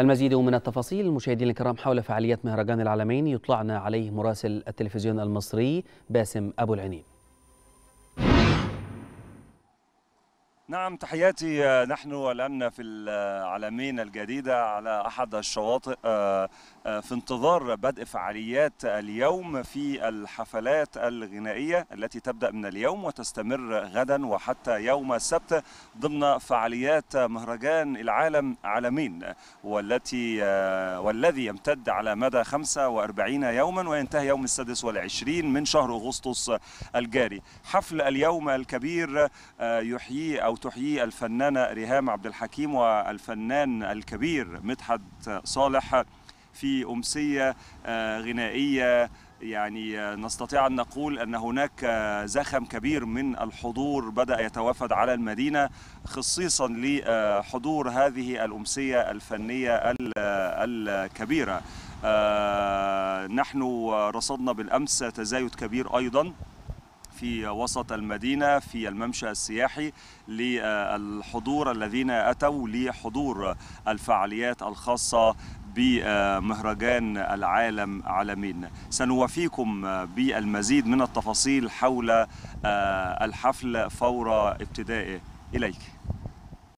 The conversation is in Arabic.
المزيد من التفاصيل مشاهدينا الكرام حول فعاليات مهرجان العالمين يطلعنا عليه مراسل التلفزيون المصري باسم أبو العنيب نعم تحياتي نحن الآن في العالمين الجديدة على أحد الشواطئ آه، آه، في انتظار بدء فعاليات اليوم في الحفلات الغنائية التي تبدأ من اليوم وتستمر غدا وحتى يوم السبت ضمن فعاليات مهرجان العالم عالمين والتي آه، والذي يمتد على مدى 45 يوما وينتهي يوم السادس والعشرين من شهر أغسطس الجاري حفل اليوم الكبير يحيي أو تحييه الفنانة ريهام عبد الحكيم والفنان الكبير مدحت صالح في أمسية آه، غنائية يعني آه، نستطيع أن نقول أن هناك آه، زخم كبير من الحضور بدأ يتوافد على المدينة خصيصا لحضور هذه الأمسية الفنية الكبيرة نحن رصدنا بالأمس تزايد كبير أيضا في وسط المدينة في الممشى السياحي للحضور الذين أتوا لحضور الفعاليات الخاصة بمهرجان العالم عالمين سنوافيكم بالمزيد من التفاصيل حول الحفل فور ابتدائه إليك